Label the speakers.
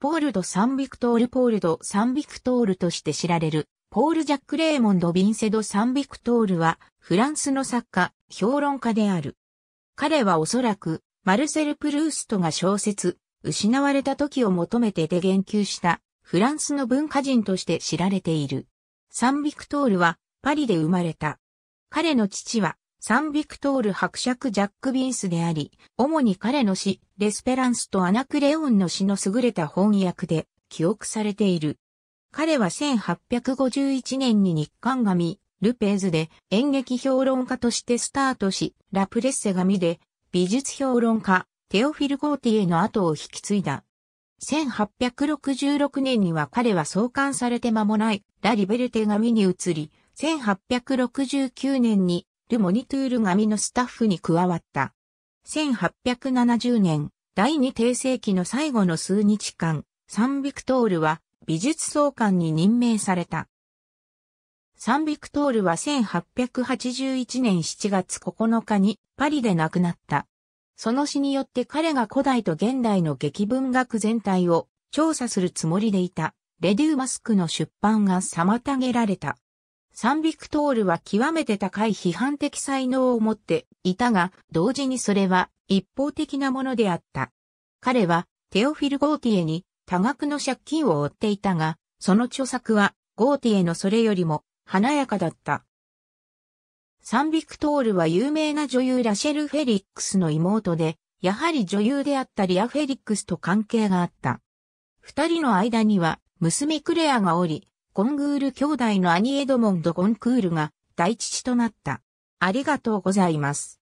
Speaker 1: ポールド・サンビクトール・ポールド・サンビクトールとして知られる、ポール・ジャック・レーモンド・ヴィンセド・サンビクトールは、フランスの作家、評論家である。彼はおそらく、マルセル・プルーストが小説、失われた時を求めてで言及した、フランスの文化人として知られている。サンビクトールは、パリで生まれた。彼の父は、サンビクトール伯爵ジャック・ビンスであり、主に彼の詩、レスペランスとアナクレオンの詩の優れた翻訳で記憶されている。彼は1851年に日刊紙、ルペーズで演劇評論家としてスタートし、ラプレッセ紙で美術評論家、テオフィル・ゴーティエの後を引き継いだ。1866年には彼は創刊されて間もないラ・リベルテ紙に移り、1869年にル・モニトゥール紙のスタッフに加わった。1870年、第二帝世紀の最後の数日間、サンビクトールは美術総監に任命された。サンビクトールは1881年7月9日にパリで亡くなった。その死によって彼が古代と現代の劇文学全体を調査するつもりでいたレデューマスクの出版が妨げられた。サンビクトールは極めて高い批判的才能を持っていたが、同時にそれは一方的なものであった。彼はテオフィル・ゴーティエに多額の借金を負っていたが、その著作はゴーティエのそれよりも華やかだった。サンビクトールは有名な女優ラシェル・フェリックスの妹で、やはり女優であったリア・フェリックスと関係があった。二人の間には娘クレアがおり、コングール兄弟の兄エドモンド・コンクールが大父となった。ありがとうございま
Speaker 2: す。